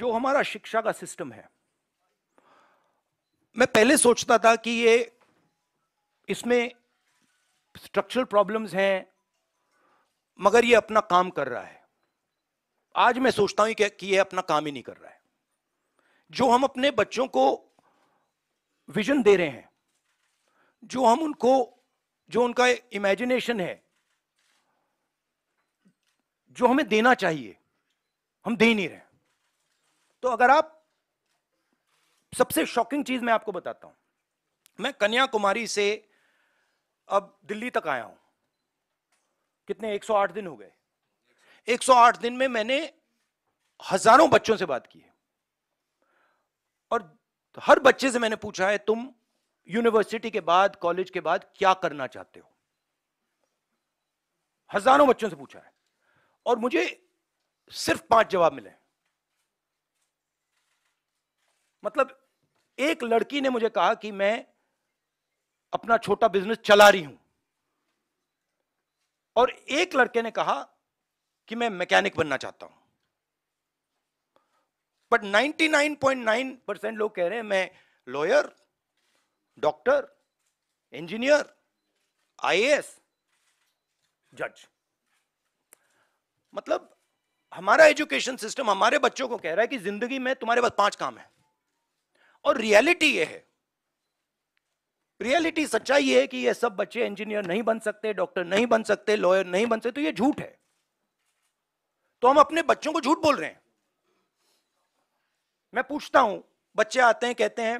जो हमारा शिक्षा का सिस्टम है मैं पहले सोचता था कि ये इसमें स्ट्रक्चरल प्रॉब्लम्स हैं मगर ये अपना काम कर रहा है आज मैं सोचता हूं कि ये अपना काम ही नहीं कर रहा है जो हम अपने बच्चों को विजन दे रहे हैं जो हम उनको जो उनका इमेजिनेशन है जो हमें देना चाहिए हम दे ही नहीं रहे तो अगर आप सबसे शॉकिंग चीज मैं आपको बताता हूं मैं कन्याकुमारी से अब दिल्ली तक आया हूं कितने 108 दिन हो गए 108 दिन में मैंने हजारों बच्चों से बात की है और हर बच्चे से मैंने पूछा है तुम यूनिवर्सिटी के बाद कॉलेज के बाद क्या करना चाहते हो हजारों बच्चों से पूछा है और मुझे सिर्फ पांच जवाब मिले मतलब एक लड़की ने मुझे कहा कि मैं अपना छोटा बिजनेस चला रही हूं और एक लड़के ने कहा कि मैं मैकेनिक बनना चाहता हूं बट 99.9 परसेंट लोग कह रहे हैं मैं लॉयर डॉक्टर इंजीनियर आईएएस जज मतलब हमारा एजुकेशन सिस्टम हमारे बच्चों को कह रहा है कि जिंदगी में तुम्हारे पास पांच काम है और रियलिटी ये है रियलिटी सच्चाई है कि ये सब बच्चे इंजीनियर नहीं बन सकते डॉक्टर नहीं बन सकते लॉयर नहीं बन सकते तो ये झूठ है तो हम अपने बच्चों को झूठ बोल रहे हैं मैं पूछता हूं बच्चे आते हैं कहते हैं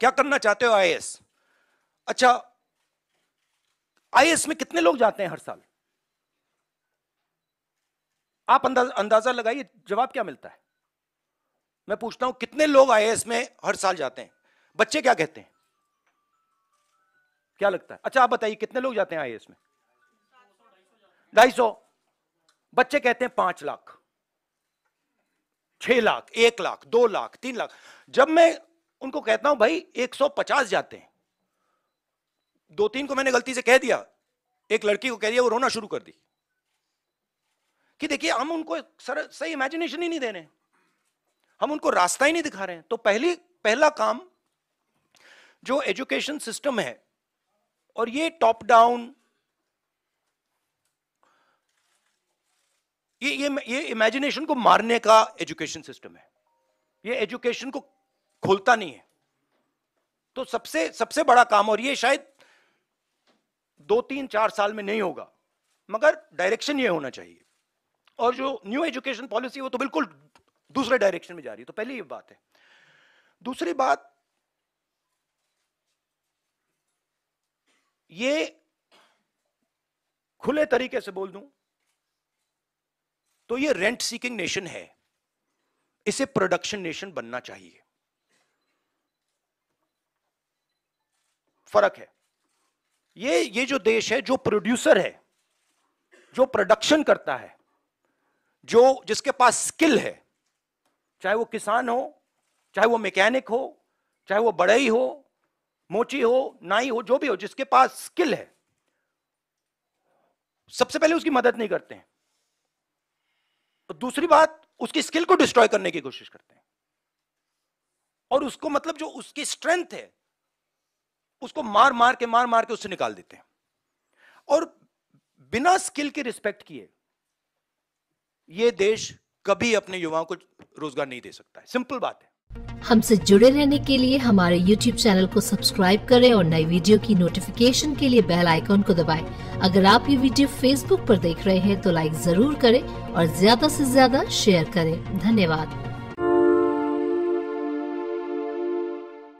क्या करना चाहते हो आई अच्छा आई में कितने लोग जाते हैं हर साल आप अंदाज, अंदाजा लगाइए जवाब क्या मिलता है मैं पूछता हूं कितने लोग आए इसमें हर साल जाते हैं बच्चे क्या कहते हैं क्या लगता है अच्छा आप बताइए कितने लोग जाते हैं आए इसमें ढाई सौ बच्चे कहते हैं पांच लाख छह लाख एक लाख दो लाख तीन लाख जब मैं उनको कहता हूं भाई एक सौ पचास जाते हैं दो तीन को मैंने गलती से कह दिया एक लड़की को कह दिया वो रोना शुरू कर दी कि देखिए हम उनको सर सही इमेजिनेशन ही नहीं दे रहे हम उनको रास्ता ही नहीं दिखा रहे हैं तो पहली पहला काम जो एजुकेशन सिस्टम है और ये टॉप डाउन ये ये ये इमेजिनेशन को मारने का एजुकेशन सिस्टम है ये एजुकेशन को खोलता नहीं है तो सबसे सबसे बड़ा काम और ये शायद दो तीन चार साल में नहीं होगा मगर डायरेक्शन ये होना चाहिए और जो न्यू एजुकेशन पॉलिसी वो तो बिल्कुल दूसरे डायरेक्शन में जा रही है तो पहली ये बात है दूसरी बात ये खुले तरीके से बोल दूं तो ये रेंट सीकिंग नेशन है इसे प्रोडक्शन नेशन बनना चाहिए फर्क है ये ये जो देश है जो प्रोड्यूसर है जो प्रोडक्शन करता है जो जिसके पास स्किल है चाहे वो किसान हो चाहे वो मैकेनिक हो चाहे वो ही हो मोची हो नाई हो जो भी हो जिसके पास स्किल है सबसे पहले उसकी मदद नहीं करते हैं तो दूसरी बात उसकी स्किल को डिस्ट्रॉय करने की कोशिश करते हैं और उसको मतलब जो उसकी स्ट्रेंथ है उसको मार मार के मार मार के उससे निकाल देते हैं और बिना स्किल के रिस्पेक्ट किए ये देश कभी अपने युवाओं को रोजगार नहीं दे सकता है सिंपल बात है हमसे जुड़े रहने के लिए हमारे YouTube चैनल को सब्सक्राइब करें और नई वीडियो की नोटिफिकेशन के लिए बेल आइकॉन को दबाएं। अगर आप ये वीडियो Facebook पर देख रहे हैं तो लाइक जरूर करें और ज्यादा से ज्यादा शेयर करें धन्यवाद